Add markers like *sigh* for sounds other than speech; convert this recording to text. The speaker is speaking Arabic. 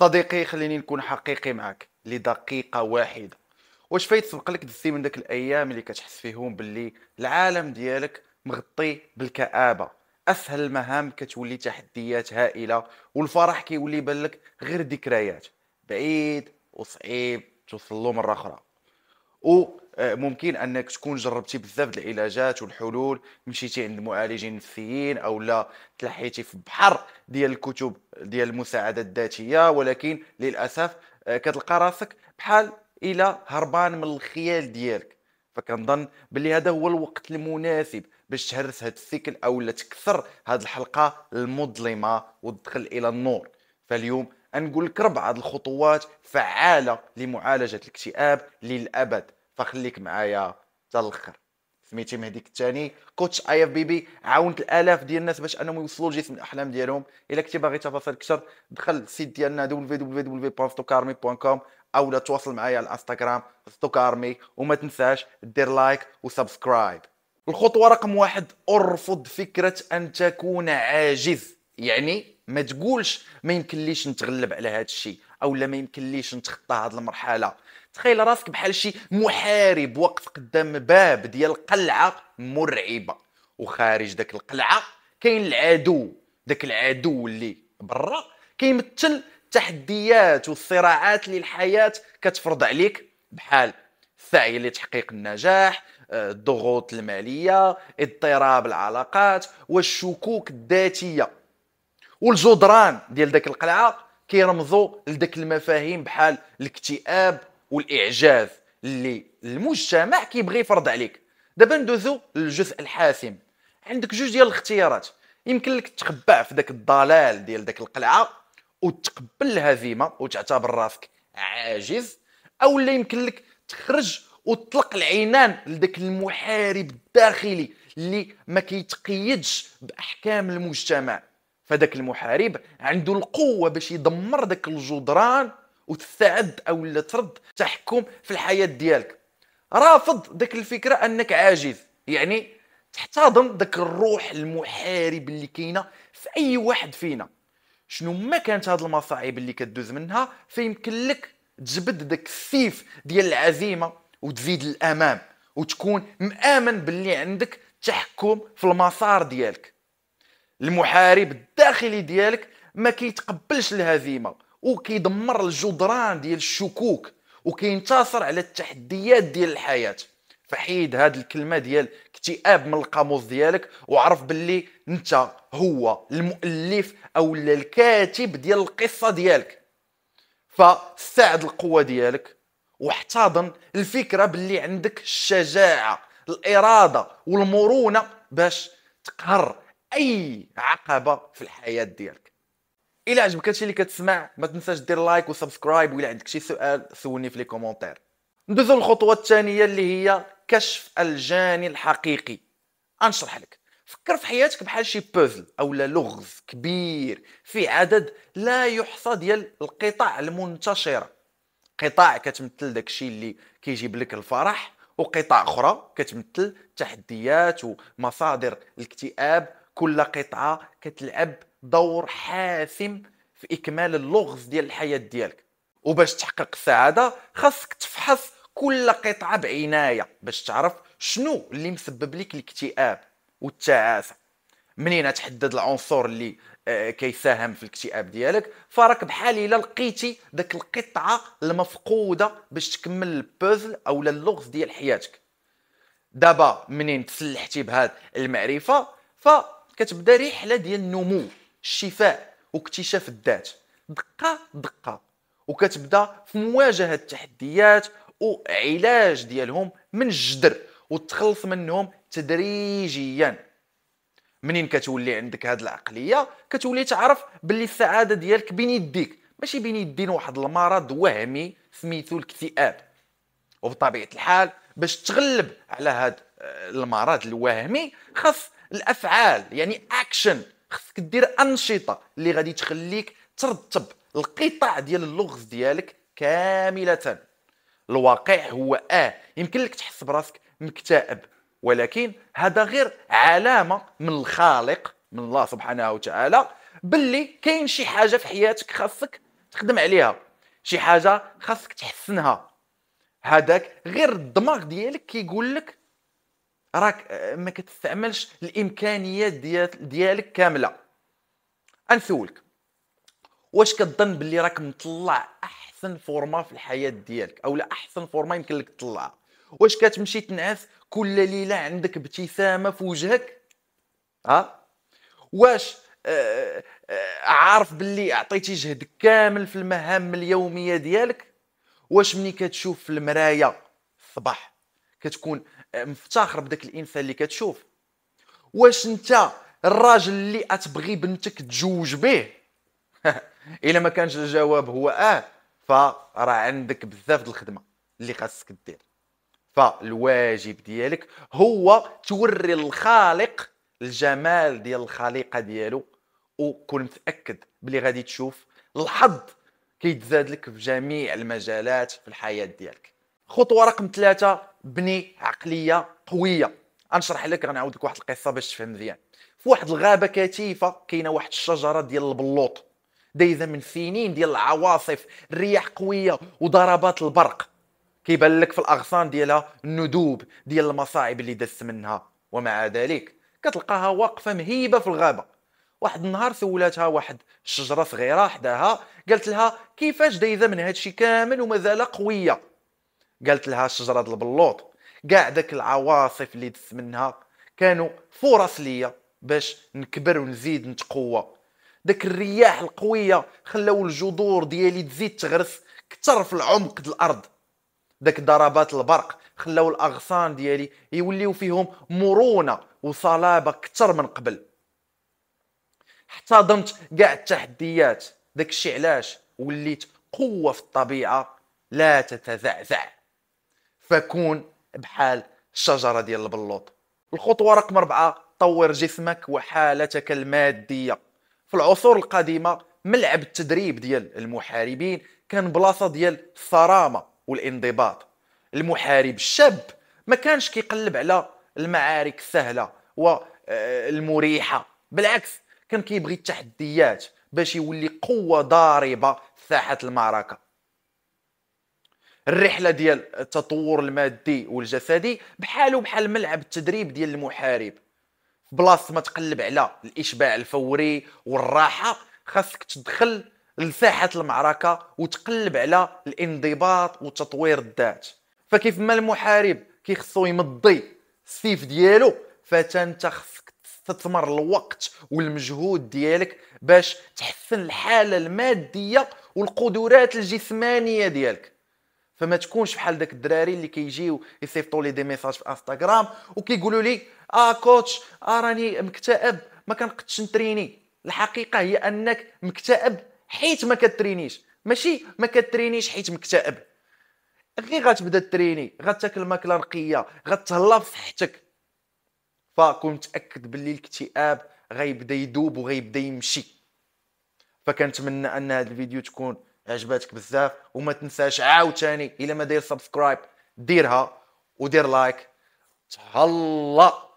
صديقي خليني نكون حقيقي معك لدقيقة واحدة واش فايت سبق لك دزتي من داك الايام اللي كتحس فيهم باللي العالم ديالك مغطي بالكآبة اسهل المهام كتولي تحديات هائلة والفرح كيولي بالك غير ذكريات بعيد وصعيب توصل له مرة اخرى وممكن آه، انك تكون جربتي بزاف العلاجات والحلول مشيتي عند المعالجين النفسيين او لا تلحيتي في بحر ديال الكتب ديال المساعده الذاتيه ولكن للاسف آه، كتلقى راسك بحال الى هربان من الخيال ديالك فكنظن بلي هذا هو الوقت المناسب باش تهرس هذا السيكل او لا تكثر هذه الحلقه المظلمه وتدخل الى النور فاليوم نقول لك ربعة الخطوات فعالة لمعالجة الاكتئاب للأبد فخليك معايا حتى الاخر سميتي مهديك الثاني كوتش اي اف بي بي عاونت الالاف ديال الناس باش انهم يوصلوا لجسم الاحلام ديالهم الا كنتي باغي تفاصيل اكثر دخل السيت ديالنا www.stokarmi.com او لا تواصل معايا على الانستغرام ستوكارمي وما تنساش دير لايك وسبسكرايب الخطوه رقم واحد ارفض فكره ان تكون عاجز يعني ما تقولش ما يمكنليش نتغلب على هذا الشيء او لا ما يمكنليش نتخطى هذه المرحله تخيل راسك بحال شي محارب واقف قدام باب ديال قلعه مرعبه وخارج داك القلعه كاين العدو داك العدو اللي برا كيمثل التحديات والصراعات اللي الحياه كتفرض عليك بحال السعي لتحقيق النجاح آه، الضغوط الماليه اضطراب العلاقات والشكوك الذاتيه والجدران ديال داك القلعه كيرمزوا لداك المفاهيم بحال الاكتئاب والاعجاز اللي المجتمع كيبغي يفرض عليك دابا ندوزو للجزء الحاسم عندك جوج ديال الاختيارات يمكن لك تخبع في داك الضلال ديال داك القلعه وتقبل الهزيمه وتعتبر راسك عاجز او لا يمكن لك تخرج وتطلق العنان لذاك المحارب الداخلي اللي ما كيتقيدش باحكام المجتمع فداك المحارب عنده القوه باش يدمر داك الجدران وتستعد او لا ترد تحكم في الحياه ديالك رافض داك الفكره انك عاجز يعني تحتضن داك الروح المحارب اللي كاينه في اي واحد فينا شنو ما كانت هاد المصاعب اللي كدوز منها فيمكن لك تجبد داك السيف ديال العزيمه وتزيد الامام وتكون مآمن باللي عندك تحكم في المسار ديالك المحارب الداخلي ديالك ما كيتقبلش الهزيمه وكيدمر الجدران ديال الشكوك وكينتصر على التحديات ديال الحياه فحيد هاد الكلمه ديال اكتئاب من القاموس ديالك وعرف باللي انت هو المؤلف او الكاتب ديال القصه ديالك فساعد القوه ديالك واحتضن الفكره باللي عندك الشجاعه الاراده والمرونه باش تقهر اي عقبه في الحياه ديالك الى عجبك هادشي اللي كتسمع ما تنساش دير لايك وسبسكرايب ولا عندك شي سؤال سولني في لي كومونتير ندوزو للخطوه الثانيه اللي هي كشف الجاني الحقيقي انشرح لك فكر في حياتك بحال شي بوزل اولا لغز كبير في عدد لا يحصى ديال القطاع المنتشره قطاع كتمثل داكشي اللي كيجيب لك الفرح وقطاع اخرى كتمثل تحديات ومصادر الاكتئاب كل قطعه كتلعب دور حاسم في اكمال اللغز ديال الحياه ديالك وباش تحقق السعاده خاصك تفحص كل قطعه بعنايه باش تعرف شنو اللي مسبب لك الاكتئاب والتعاسه منين تحدد العنصر اللي آه، كيساهم في الاكتئاب ديالك فراك بحال الا لقيتي داك القطعه المفقوده باش تكمل البوزل او اللغز ديال حياتك دابا منين تسلحتي بهاد المعرفه ف كتبدا رحله ديال النمو الشفاء واكتشاف الذات دقه دقه وكتبدا في مواجهه التحديات وعلاج ديالهم من الجدر وتخلص منهم تدريجيا منين كتولي عندك هاد العقليه كتولي تعرف باللي السعاده ديالك بين يديك ماشي بين يدين واحد المرض وهمي سميتو الاكتئاب وبطبيعه الحال باش تغلب على هاد آه، المرض الوهمي خاص الافعال يعني اكشن خصك دير انشطه اللي غادي تخليك ترتب القطع ديال اللغز ديالك كامله الواقع هو اه يمكن لك تحس براسك مكتئب ولكن هذا غير علامه من الخالق من الله سبحانه وتعالى باللي كاين شي حاجه في حياتك خاصك تخدم عليها شي حاجه خاصك تحسنها هذاك غير الدماغ ديالك كيقول لك راك آه، ما كتستعملش الامكانيات ديال ديالك كامله انسولك واش كتظن باللي راك مطلع احسن فورما في الحياه ديالك او لا احسن فورما يمكن لك تطلعها واش كتمشي تنعس كل ليله عندك ابتسامه في وجهك ها واش آه آه عارف باللي عطيتي جهدك كامل في المهام اليوميه ديالك واش ملي كتشوف في المرايه الصباح كتكون مفتخر بداك الانسان اللي كتشوف واش انت الراجل اللي اتبغي بنتك تزوج به *laughs* الا ما كانش الجواب هو اه فراه عندك بزاف الخدمه اللي خاصك دير فالواجب ديالك هو توري الخالق الجمال ديال الخليقه ديالو وكون متاكد بلي غادي تشوف الحظ كيتزاد لك في جميع المجالات في الحياه ديالك خطوه رقم ثلاثة بني عقليه قويه غنشرح لك غنعاود لك واحد القصه باش تفهم مزيان في واحد الغابه كثيفه كاينه واحد الشجره ديال البلوط دايزه من سنين ديال العواصف الرياح قويه وضربات البرق كيبان لك في الاغصان ديالها الندوب ديال المصاعب اللي دازت منها ومع ذلك كتلقاها واقفه مهيبه في الغابه واحد النهار سولاتها واحد الشجره صغيره حداها قالت لها كيفاش دايزه من هادشي كامل ومازال قويه قالت لها شجره البلوط كاع داك العواصف اللي دس منها كانوا فرص ليا باش نكبر ونزيد نتقوى داك الرياح القويه خلاو الجذور ديالي تزيد تغرس كثر في العمق الارض داك ضربات البرق خلاو الاغصان ديالي يوليو فيهم مرونه وصلابه كثر من قبل احتضنت كاع التحديات داكشي علاش وليت قوه في الطبيعه لا تتزعزع فكون بحال الشجره ديال البلوط الخطوه رقم أربعة طور جسمك وحالتك الماديه في العصور القديمه ملعب التدريب ديال المحاربين كان بلاصه ديال الصرامه والانضباط المحارب الشاب ما كانش كيقلب على المعارك السهله والمريحه آه، بالعكس كان كيبغي التحديات باش يولي قوه ضاربه في ساحه المعركه الرحله ديال التطور المادي والجسدي بحاله بحال ملعب التدريب ديال المحارب بلاص ما تقلب على الاشباع الفوري والراحه خاصك تدخل لساحه المعركه وتقلب على الانضباط وتطوير الذات فكيف ما المحارب كيخصو يمضي السيف ديالو فتانت خصك تستثمر الوقت والمجهود ديالك باش تحسن الحاله الماديه والقدرات الجسمانيه ديالك فما تكونش بحال داك الدراري اللي كيجيو يصيفطوا لي دي ميساج في انستغرام وكيقولوا لي اه كوتش اه راني مكتئب ما كنقدش نتريني الحقيقه هي انك مكتئب حيت ما كترينيش ماشي ما كترينيش حيت مكتئب غي غتبدا تريني غتاكل ماكله نقيه غتهلا في صحتك فكون متاكد باللي الاكتئاب غيبدا يدوب وغيبدا يمشي فكنتمنى ان هذا الفيديو تكون عجباتك بزاف وما تنساش عاوتاني الا ما داير سبسكرايب ديرها ودير لايك تهلا